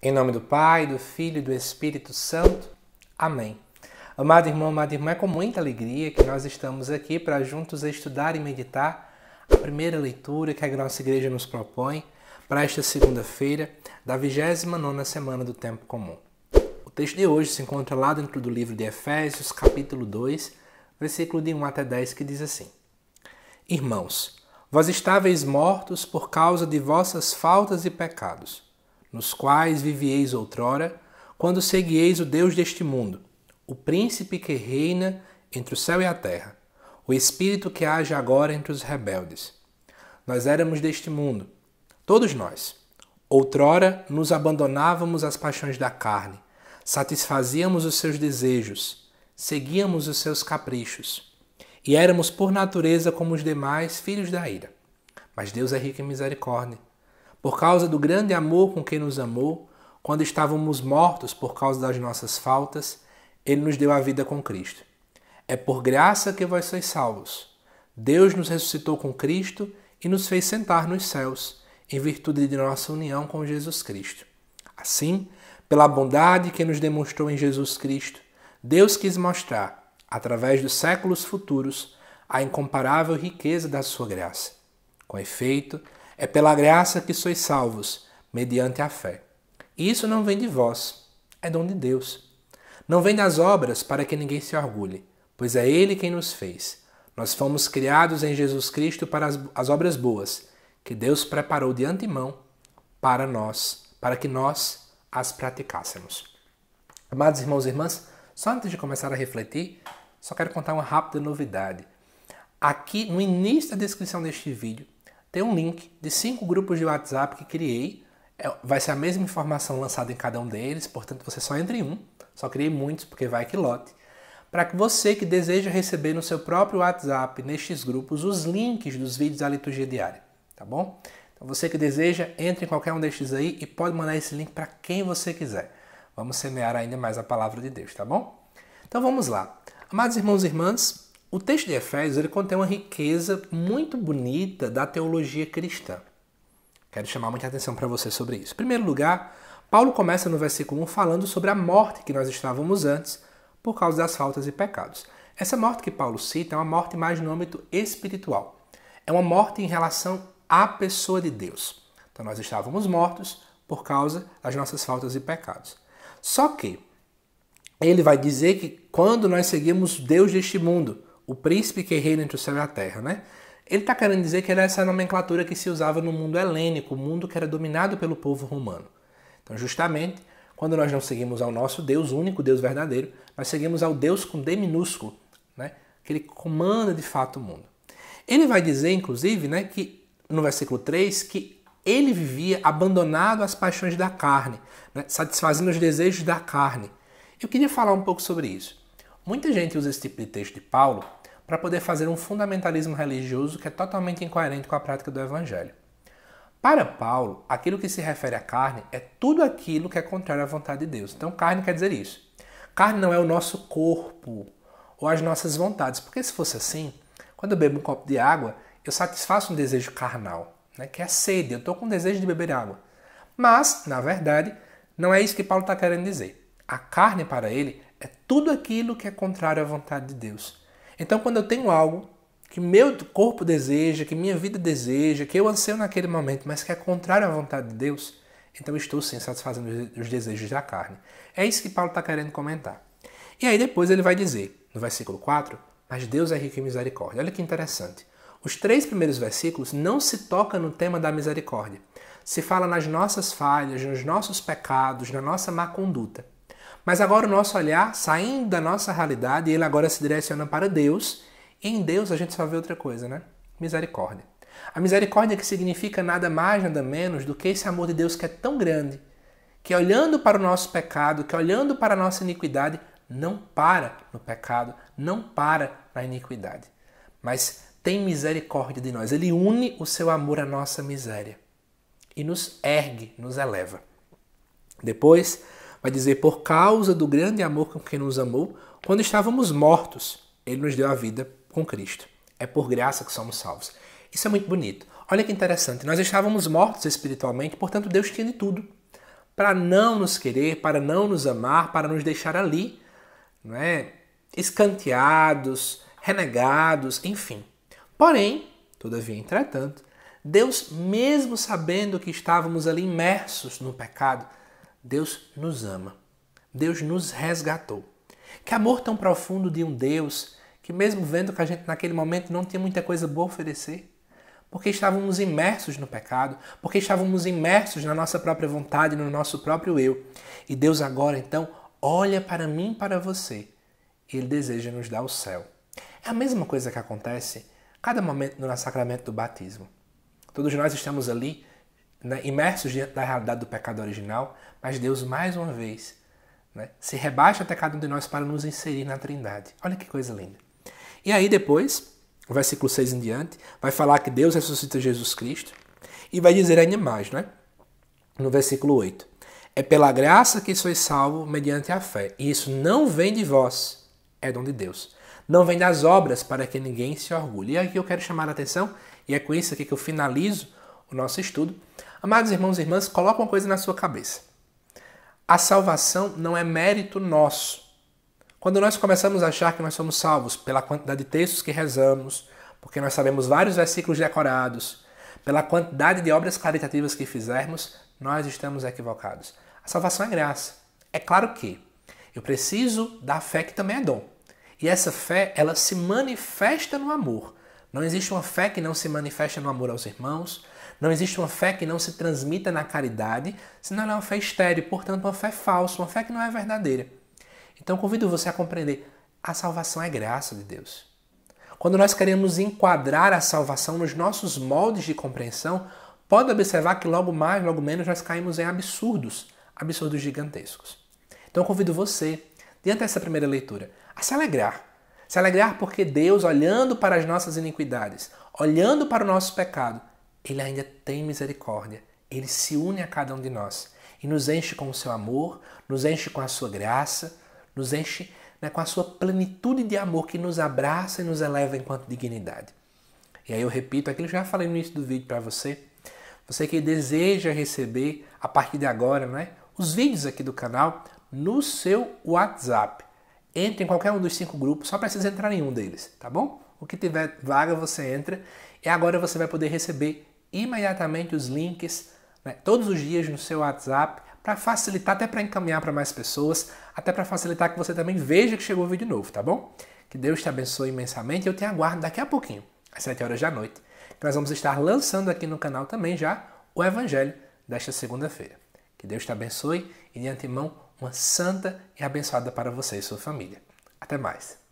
Em nome do Pai, do Filho e do Espírito Santo. Amém. Amado irmão, amada irmã, é com muita alegria que nós estamos aqui para juntos estudar e meditar a primeira leitura que a nossa igreja nos propõe para esta segunda-feira da 29ª semana do tempo comum. O texto de hoje se encontra lá dentro do livro de Efésios, capítulo 2, versículo de 1 até 10, que diz assim: Irmãos, vós estáveis mortos por causa de vossas faltas e pecados, nos quais vivieis outrora, quando seguieis o Deus deste mundo, o príncipe que reina entre o céu e a terra, o espírito que age agora entre os rebeldes. Nós éramos deste mundo, todos nós. Outrora nos abandonávamos às paixões da carne, satisfazíamos os seus desejos, seguíamos os seus caprichos, e éramos por natureza como os demais filhos da ira. Mas Deus é rico em misericórdia por causa do grande amor com que nos amou, quando estávamos mortos por causa das nossas faltas, ele nos deu a vida com Cristo. É por graça que vós sois salvos. Deus nos ressuscitou com Cristo e nos fez sentar nos céus, em virtude de nossa união com Jesus Cristo. Assim, pela bondade que nos demonstrou em Jesus Cristo, Deus quis mostrar, através dos séculos futuros, a incomparável riqueza da sua graça. Com efeito, é pela graça que sois salvos, mediante a fé. E isso não vem de vós, é dom de Deus. Não vem das obras para que ninguém se orgulhe, pois é Ele quem nos fez. Nós fomos criados em Jesus Cristo para as, as obras boas, que Deus preparou de antemão para nós, para que nós as praticássemos. Amados irmãos e irmãs, só antes de começar a refletir, só quero contar uma rápida novidade. Aqui no início da descrição deste vídeo, tem um link de cinco grupos de WhatsApp que criei. É, vai ser a mesma informação lançada em cada um deles, portanto você só entra em um, só criei muitos porque vai que lote. Para que você que deseja receber no seu próprio WhatsApp, nestes grupos, os links dos vídeos da liturgia diária, tá bom? Então você que deseja, entre em qualquer um destes aí e pode mandar esse link para quem você quiser. Vamos semear ainda mais a palavra de Deus, tá bom? Então vamos lá. Amados irmãos e irmãs, o texto de Efésios ele contém uma riqueza muito bonita da teologia cristã. Quero chamar muita atenção para você sobre isso. Em primeiro lugar, Paulo começa no versículo 1 falando sobre a morte que nós estávamos antes por causa das faltas e pecados. Essa morte que Paulo cita é uma morte mais no âmbito espiritual. É uma morte em relação à pessoa de Deus. Então nós estávamos mortos por causa das nossas faltas e pecados. Só que ele vai dizer que quando nós seguimos Deus deste mundo, o príncipe que reina entre o céu e a terra, né? Ele está querendo dizer que era essa nomenclatura que se usava no mundo helênico, o mundo que era dominado pelo povo romano. Então, justamente, quando nós não seguimos ao nosso Deus, único Deus verdadeiro, nós seguimos ao Deus com D minúsculo, né? que ele comanda de fato o mundo. Ele vai dizer, inclusive, né, que no versículo 3, que ele vivia abandonado às paixões da carne, né? satisfazendo os desejos da carne. Eu queria falar um pouco sobre isso. Muita gente usa esse tipo de texto de Paulo para poder fazer um fundamentalismo religioso que é totalmente incoerente com a prática do Evangelho. Para Paulo, aquilo que se refere à carne é tudo aquilo que é contrário à vontade de Deus. Então, carne quer dizer isso. Carne não é o nosso corpo ou as nossas vontades, porque se fosse assim, quando eu bebo um copo de água, eu satisfaço um desejo carnal, né, que é sede, eu estou com desejo de beber água. Mas, na verdade, não é isso que Paulo está querendo dizer. A carne, para ele, é tudo aquilo que é contrário à vontade de Deus. Então, quando eu tenho algo que meu corpo deseja, que minha vida deseja, que eu anseio naquele momento, mas que é contrário à vontade de Deus, então estou sim satisfazendo os desejos da carne. É isso que Paulo está querendo comentar. E aí depois ele vai dizer, no versículo 4, mas Deus é rico em misericórdia. Olha que interessante. Os três primeiros versículos não se tocam no tema da misericórdia. Se fala nas nossas falhas, nos nossos pecados, na nossa má conduta. Mas agora o nosso olhar, saindo da nossa realidade, ele agora se direciona para Deus. Em Deus a gente só vê outra coisa, né? Misericórdia. A misericórdia que significa nada mais, nada menos do que esse amor de Deus que é tão grande, que olhando para o nosso pecado, que olhando para a nossa iniquidade, não para no pecado, não para na iniquidade, mas tem misericórdia de nós. Ele une o seu amor à nossa miséria e nos ergue, nos eleva. Depois, Vai dizer: Por causa do grande amor com que nos amou, quando estávamos mortos, ele nos deu a vida com Cristo. É por graça que somos salvos. Isso é muito bonito. Olha que interessante. Nós estávamos mortos espiritualmente, portanto, Deus tinha de tudo para não nos querer, para não nos amar, para nos deixar ali, né? escanteados, renegados, enfim. Porém, todavia, entretanto, Deus, mesmo sabendo que estávamos ali imersos no pecado, Deus nos ama. Deus nos resgatou. Que amor tão profundo de um Deus que, mesmo vendo que a gente naquele momento não tinha muita coisa boa a oferecer, porque estávamos imersos no pecado, porque estávamos imersos na nossa própria vontade, no nosso próprio eu. E Deus agora então olha para mim, para você. E ele deseja nos dar o céu. É a mesma coisa que acontece cada momento no sacramento do batismo. Todos nós estamos ali né, imersos diante da realidade do pecado original, mas Deus, mais uma vez, né, se rebaixa até cada um de nós para nos inserir na Trindade. Olha que coisa linda. E aí depois, o versículo 6 em diante, vai falar que Deus ressuscita Jesus Cristo e vai dizer ainda mais, né? No versículo 8. É pela graça que sois salvo mediante a fé. E isso não vem de vós, é dom de Deus. Não vem das obras para que ninguém se orgulhe. E aqui eu quero chamar a atenção, e é com isso aqui que eu finalizo o nosso estudo, Amados irmãos e irmãs, coloca uma coisa na sua cabeça. A salvação não é mérito nosso. Quando nós começamos a achar que nós somos salvos pela quantidade de textos que rezamos, porque nós sabemos vários versículos decorados, pela quantidade de obras caritativas que fizermos, nós estamos equivocados. A salvação é graça. É claro que eu preciso da fé que também é dom. E essa fé, ela se manifesta no amor. Não existe uma fé que não se manifesta no amor aos irmãos, não existe uma fé que não se transmita na caridade, senão ela é uma fé estéril, portanto, uma fé falsa, uma fé que não é verdadeira. Então, convido você a compreender: a salvação é graça de Deus. Quando nós queremos enquadrar a salvação nos nossos moldes de compreensão, pode observar que logo mais, logo menos, nós caímos em absurdos, absurdos gigantescos. Então, convido você, diante dessa primeira leitura, a se alegrar. Se alegrar porque Deus, olhando para as nossas iniquidades, olhando para o nosso pecado, ele ainda tem misericórdia. Ele se une a cada um de nós e nos enche com o seu amor, nos enche com a sua graça, nos enche né, com a sua plenitude de amor que nos abraça e nos eleva enquanto dignidade. E aí eu repito aquilo que já falei no início do vídeo para você. Você que deseja receber a partir de agora, né, os vídeos aqui do canal no seu WhatsApp. Entre em qualquer um dos cinco grupos, só precisa entrar em um deles, tá bom? O que tiver vaga você entra e agora você vai poder receber imediatamente os links né, todos os dias no seu WhatsApp para facilitar até para encaminhar para mais pessoas, até para facilitar que você também veja que chegou o vídeo novo, tá bom? Que Deus te abençoe imensamente. Eu te aguardo daqui a pouquinho, às 7 horas da noite. Que nós vamos estar lançando aqui no canal também já o Evangelho desta segunda-feira. Que Deus te abençoe e de antemão uma santa e abençoada para você e sua família. Até mais.